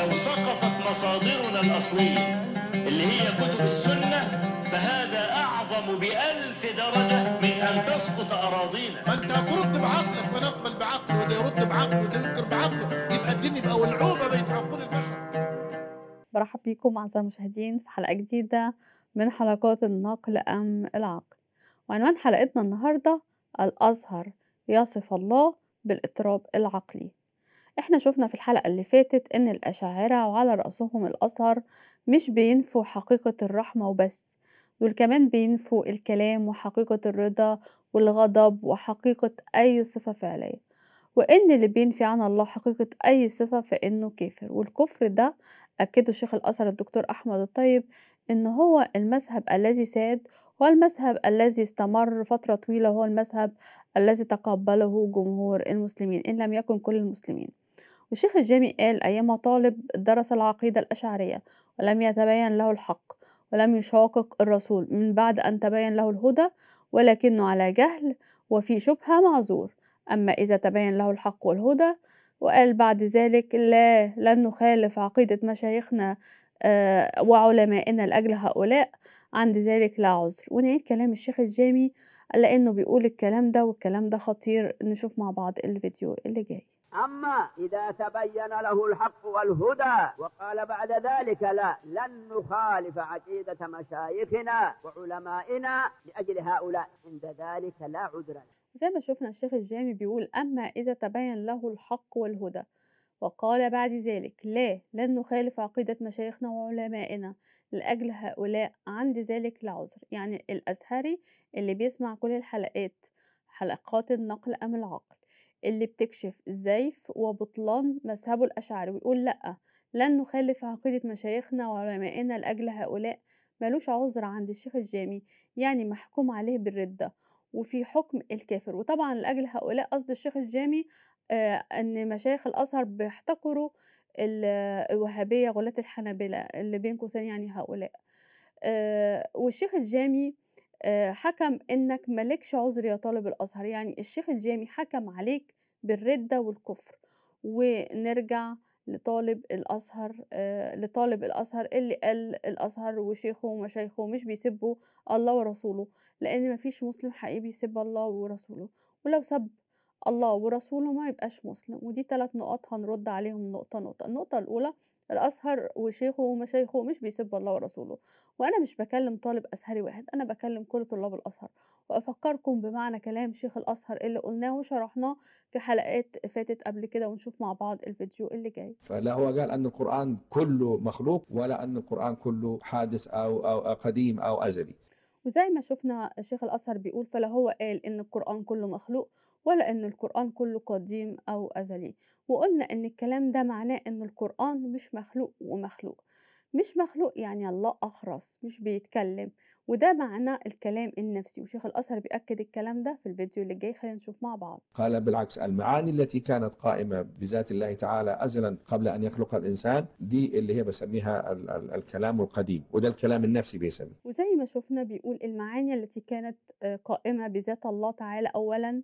لو سقطت مصادرنا الأصلية اللي هي كتب السنة فهذا أعظم بألف درجة من أن تسقط أراضينا فأنت أنت ترد بعقلك ما نقبل بعقله وده يرد بعقله وده ينكر بعقله يبقى الدين يبقى ولعوبة بين عقول البشر برحب بيكم أعزائي المشاهدين في حلقة جديدة من حلقات النقل أم العقل وعنوان حلقتنا النهاردة الأزهر يصف الله بالاضطراب العقلي احنا شفنا في الحلقة اللي فاتت ان الاشاعرة وعلى رأسهم الازهر مش بينفوا حقيقة الرحمة وبس دول كمان بينفوا الكلام وحقيقة الرضا والغضب وحقيقة اي صفة فعلية وان اللي بينفي عن الله حقيقة اي صفة فانه كافر والكفر ده اكده شيخ الازهر الدكتور احمد الطيب ان هو المذهب الذي ساد والمذهب المذهب الذي استمر فترة طويلة هو المذهب الذي تقبله جمهور المسلمين إن لم يكن كل المسلمين الشيخ الجامي قال أيام طالب درس العقيدة الأشعرية ولم يتبين له الحق ولم يشاقق الرسول من بعد أن تبين له الهدى ولكنه على جهل وفي شبهة معذور أما إذا تبين له الحق والهدى وقال بعد ذلك لا لن نخالف عقيدة مشايخنا آه، وعلمائنا لأجل هؤلاء عند ذلك لا عذر ونعيد كلام الشيخ الجامي لأنه بيقول الكلام ده والكلام ده خطير نشوف مع بعض الفيديو اللي جاي أما إذا تبين له الحق والهدى وقال بعد ذلك لا لن نخالف عقيدة مشايخنا وعلمائنا لأجل هؤلاء عند ذلك لا عذر له زي ما شفنا الشيخ الجامي بيقول أما إذا تبين له الحق والهدى وقال بعد ذلك لا لن نخالف عقيدة مشايخنا وعلمائنا لأجل هؤلاء عند ذلك لعذر يعني الأزهري اللي بيسمع كل الحلقات حلقات النقل أم العقل اللي بتكشف الزيف وبطلان مذهبه الأشعري ويقول لأ لن نخالف عقيدة مشايخنا وعلمائنا لأجل هؤلاء ملوش عذر عند الشيخ الجامي يعني محكوم عليه بالردة وفي حكم الكافر وطبعا لأجل هؤلاء قصد الشيخ الجامي آه، أن مشايخ الأزهر بيحتقروا الوهابية غلاة الحنابلة اللي بين قوسين يعني هؤلاء آه، والشيخ الجامي آه، حكم انك مالكش عذر يا طالب الازهر يعني الشيخ الجامي حكم عليك بالردة والكفر ونرجع لطالب الازهر آه، لطالب الازهر اللي قال الازهر وشيخه ومشايخه مش بيسبوا الله ورسوله لان مفيش مسلم حقيقي بيسب الله ورسوله ولو سب الله ورسوله ما يبقاش مسلم ودي ثلاث نقاط هنرد عليهم نقطة نقطة النقطة الأولى الأزهر وشيخه ومشايخه مش بيسبوا الله ورسوله وأنا مش بكلم طالب أزهري واحد أنا بكلم كل طلاب الأزهر وأفكركم بمعنى كلام شيخ الأزهر اللي قلناه وشرحناه في حلقات فاتت قبل كده ونشوف مع بعض الفيديو اللي جاي فلا هو قال أن القرآن كله مخلوق ولا أن القرآن كله حادث أو, أو, أو قديم أو أزلي وزي ما شفنا شيخ الأزهر بيقول فلا هو قال إن القرآن كله مخلوق ولا إن القرآن كله قديم أو أزلي وقلنا إن الكلام ده معناه إن القرآن مش مخلوق ومخلوق مش مخلوق يعني الله أخرس مش بيتكلم وده معنى الكلام النفسي وشيخ الأزهر بيأكد الكلام ده في الفيديو اللي جاي خلينا نشوف مع بعض قال بالعكس المعاني التي كانت قائمة بذات الله تعالى أزلا قبل أن يخلق الإنسان دي اللي هي بسميها ال ال الكلام القديم وده الكلام النفسي بيسميه وزي ما شفنا بيقول المعاني التي كانت آه، قائمة بذات الله تعالى أولا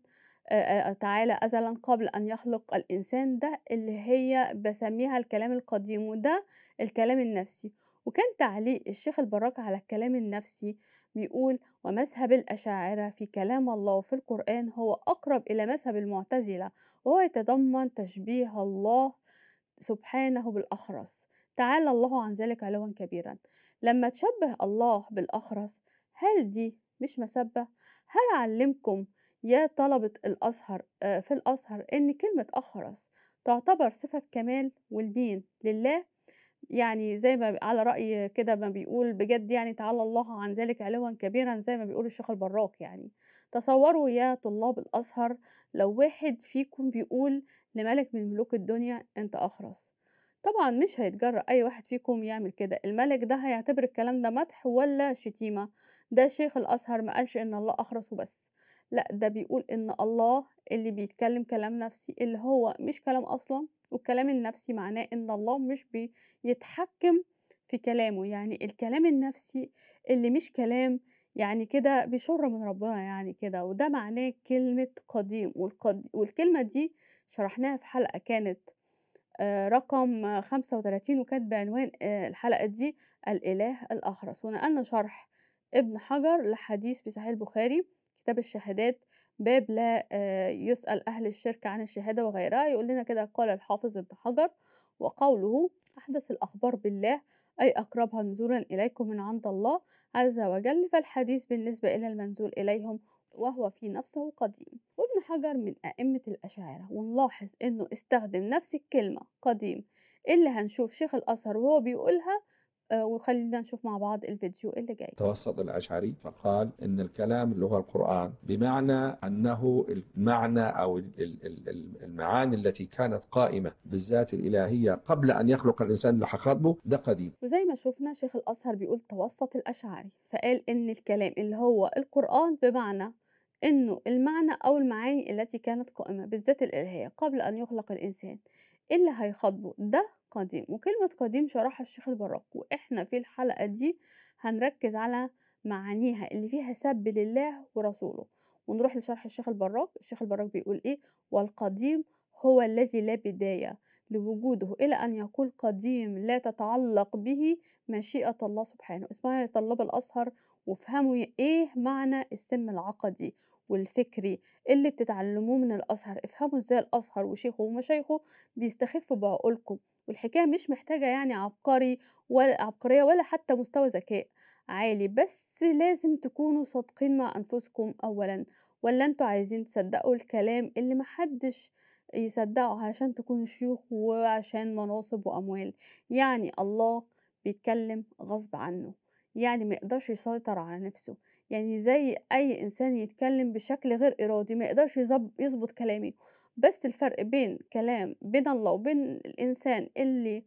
تعالى أزلا قبل أن يخلق الإنسان ده اللي هي بسميها الكلام القديم وده الكلام النفسي وكان تعليق الشيخ البراك على الكلام النفسي بيقول ومذهب الأشاعرة في كلام الله وفي القرآن هو أقرب إلى مذهب المعتزلة وهو يتضمن تشبيه الله سبحانه بالأخرس تعالى الله عن ذلك علوا كبيرا لما تشبه الله بالأخرس هل دي مش مسبة؟ هل علمكم يا طلبة الأزهر آه، في الأزهر إن كلمة أخرس تعتبر صفة كمال ولمين؟ لله يعني زي ما على رأي كده ما بيقول بجد يعني تعالى الله عن ذلك علوا كبيرا زي ما بيقول الشيخ البراك يعني تصوروا يا طلاب الأزهر لو واحد فيكم بيقول لملك من ملوك الدنيا أنت أخرس طبعا مش هيتجرأ أي واحد فيكم يعمل كده الملك ده هيعتبر الكلام ده مدح ولا شتيمة ده شيخ الأزهر ما قالش إن الله أخرس وبس لا ده بيقول ان الله اللي بيتكلم كلام نفسي اللي هو مش كلام اصلا والكلام النفسي معناه ان الله مش بيتحكم في كلامه يعني الكلام النفسي اللي مش كلام يعني كده بيشر من ربنا يعني كده وده معناه كلمة قديم والقد... والكلمة دي شرحناها في حلقة كانت آه، رقم 35 وكانت بعنوان آه، الحلقة دي الإله الأخرس ونقلنا شرح ابن حجر لحديث في صحيح البخاري كتاب الشهادات باب لا آه، يسأل أهل الشركة عن الشهادة وغيرها يقول لنا كده قال الحافظ ابن حجر وقوله أحدث الأخبار بالله أي أقربها نزولا إليكم من عند الله عز وجل فالحديث بالنسبة إلى المنزول إليهم وهو في نفسه قديم وابن حجر من أئمة الأشاعرة ونلاحظ أنه استخدم نفس الكلمة قديم اللي هنشوف شيخ الأزهر وهو بيقولها آه، وخلينا نشوف مع بعض الفيديو اللي جاي توسط الأشعري فقال إن الكلام اللي هو القرآن بمعنى أنه المعنى أو المعاني التي كانت قائمة بالذات الإلهية قبل أن يخلق الإنسان اللي هيخاطبه ده قديم وزي ما شفنا شيخ الأزهر بيقول توسط الأشعري فقال إن الكلام اللي هو القرآن بمعنى إنه المعنى أو المعاني التي كانت قائمة بالذات الإلهية قبل أن يخلق الإنسان اللي هيخاطبه ده قديم وكلمة قديم شرحها الشيخ البراك وإحنا في الحلقة دي هنركز على معانيها اللي فيها سب لله ورسوله ونروح لشرح الشيخ البراك الشيخ البراك بيقول إيه والقديم هو الذي لا بداية لوجوده إلى أن يقول قديم لا تتعلق به مشيئة الله سبحانه اسمعوا يا طلاب الأزهر وافهموا إيه معنى السم العقدي والفكري اللي بتتعلموه من الأزهر افهموا إزاي الأزهر وشيخه ومشايخه بيستخفوا بعقولكم والحكاية مش محتاجة يعني عبقري ولا عبقرية ولا حتى مستوى ذكاء عالي بس لازم تكونوا صادقين مع أنفسكم أولا ولا انتوا عايزين تصدقوا الكلام اللي محدش يصدقه علشان تكونوا شيوخ وعشان مناصب وأموال يعني الله بيتكلم غصب عنه يعني ما يقدرش يسيطر على نفسه يعني زي اي انسان يتكلم بشكل غير ارادي ما يقدرش يظبط كلامي بس الفرق بين كلام بين الله وبين الإنسان اللي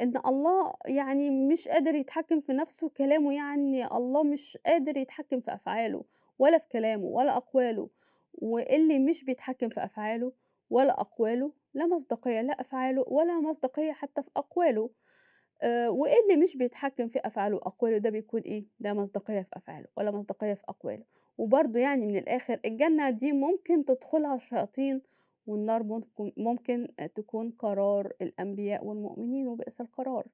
إن الله يعني مش قادر يتحكم في نفسه كلامه يعني الله مش قادر يتحكم في أفعاله ولا في كلامه ولا أقواله واللي مش بيتحكم في أفعاله ولا أقواله لا مصداقية لا أفعاله ولا مصداقية حتى في أقواله آه، واللي مش بيتحكم في أفعاله وأقواله ده بيكون إيه؟ ده مصداقية في أفعاله ولا مصداقية في أقواله وبرضه يعني من الآخر الجنة دي ممكن تدخلها الشياطين والنار ممكن تكون قرار الأنبياء والمؤمنين وبئس القرار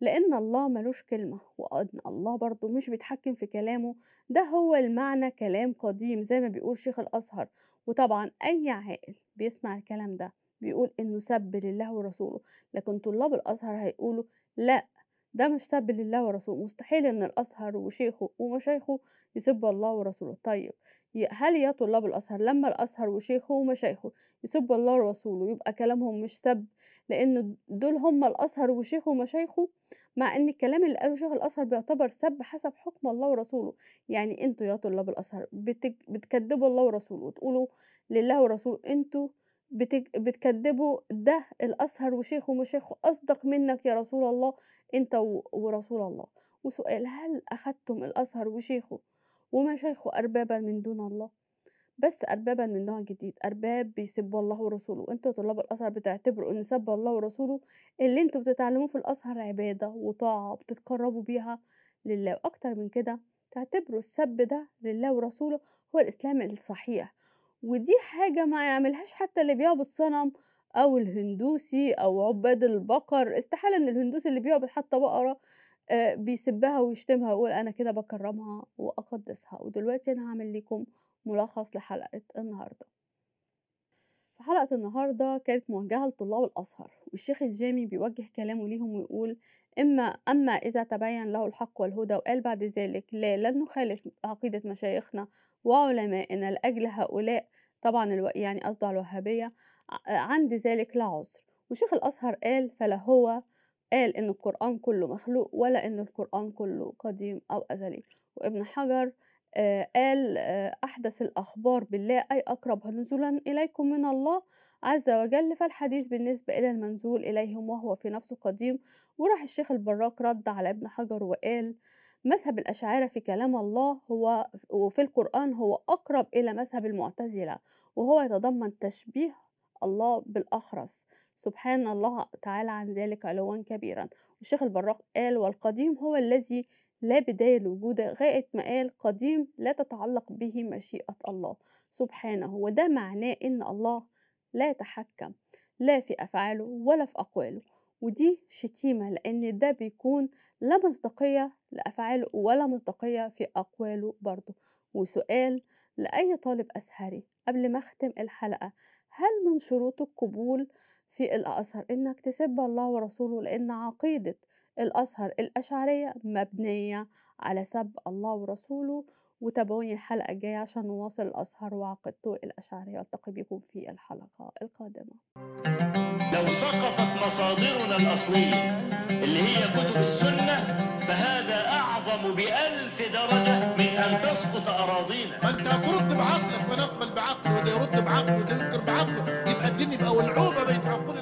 لأن الله ملوش كلمة وأن الله برضو مش بيتحكم في كلامه ده هو المعنى كلام قديم زي ما بيقول شيخ الأزهر وطبعا أي عاقل بيسمع الكلام ده بيقول إنه سب لله ورسوله لكن طلاب الأزهر هيقولوا لأ ده مش سب لله ورسوله مستحيل ان الازهر وشيخه ومشايخه يسبوا الله ورسوله طيب هل يا طلاب الازهر لما الازهر وشيخه ومشايخه يسبوا الله ورسوله يبقى كلامهم مش سب لان دول هم الازهر وشيخه ومشايخه مع ان الكلام اللي قاله شيخ الازهر بيعتبر سب حسب حكم الله ورسوله يعني انتوا يا طلاب الازهر بتكذبوا الله ورسوله وتقولوا لله ورسوله انتوا بتج... بتكذبه ده الأسهر وشيخه ومشيخ أصدق منك يا رسول الله أنت و... ورسول الله وسؤال هل أخذتم الأزهر وشيخه ومشايخه أربابا من دون الله بس أربابا من نوع جديد أرباب بيسبوا الله ورسوله أنتوا طلاب الأزهر بتعتبروا إن سب الله ورسوله اللي أنتوا بتتعلموه في الأزهر عبادة وطاعة بتتقربوا بيها لله وأكتر من كده تعتبروا السب ده لله ورسوله هو الإسلام الصحيح ودي حاجة ما يعملهاش حتى اللي بيعبد صنم أو الهندوسي أو عباد البقر استحالة إن الهندوسي اللي بيعبد حتى بقرة آه، بيسبها ويشتمها ويقول أنا كده بكرمها وأقدسها ودلوقتي أنا هعمل لكم ملخص لحلقة النهاردة في حلقة النهاردة كانت موجهة لطلاب الأزهر والشيخ الجامي بيوجه كلامه ليهم ويقول إما أما إذا تبين له الحق والهدى وقال بعد ذلك لا لن نخالف عقيدة مشايخنا وعلمائنا لأجل هؤلاء طبعا الو... يعني قصده على الوهابية آه، عند ذلك لا عذر وشيخ الأزهر قال فلا هو قال إن القرآن كله مخلوق ولا إن القرآن كله قديم أو أزلي وابن حجر آه، قال آه، أحدث الأخبار بالله أي أقرب نزولا إليكم من الله عز وجل فالحديث بالنسبة إلى المنزول إليهم وهو في نفسه قديم وراح الشيخ البراك رد على ابن حجر وقال مذهب الأشاعرة في كلام الله هو وفي القرآن هو أقرب إلى مذهب المعتزلة وهو يتضمن تشبيه الله بالأخرس سبحان الله تعالى عن ذلك علوا كبيرا والشيخ البراق قال والقديم هو الذي لا بداية لوجوده غاية ما قال قديم لا تتعلق به مشيئة الله سبحانه وده معناه إن الله لا يتحكم لا في أفعاله ولا في أقواله ودي شتيمة لأن ده بيكون لا مصداقية لأفعاله ولا مصداقية في أقواله برضه وسؤال لأي طالب أزهري قبل ما أختم الحلقة هل من شروط القبول في الأزهر إنك تسب الله ورسوله لأن عقيدة الأزهر الأشعرية مبنية على سب الله ورسوله وتابعوني الحلقة الجاية عشان نواصل الأزهر وعقيدته الأشعرية ألتقي بكم في الحلقة القادمة لو سقطت مصادرنا الأصلية اللي هي كتب السنة فهذا أعظم بألف درجة من أن تسقط أراضينا أنت هترد بعقلك ونقبل نقبل بعقله وده يرد بعقله وده ينكر بعقله يبقى الدنيا بقى ولعوبة بين حكومة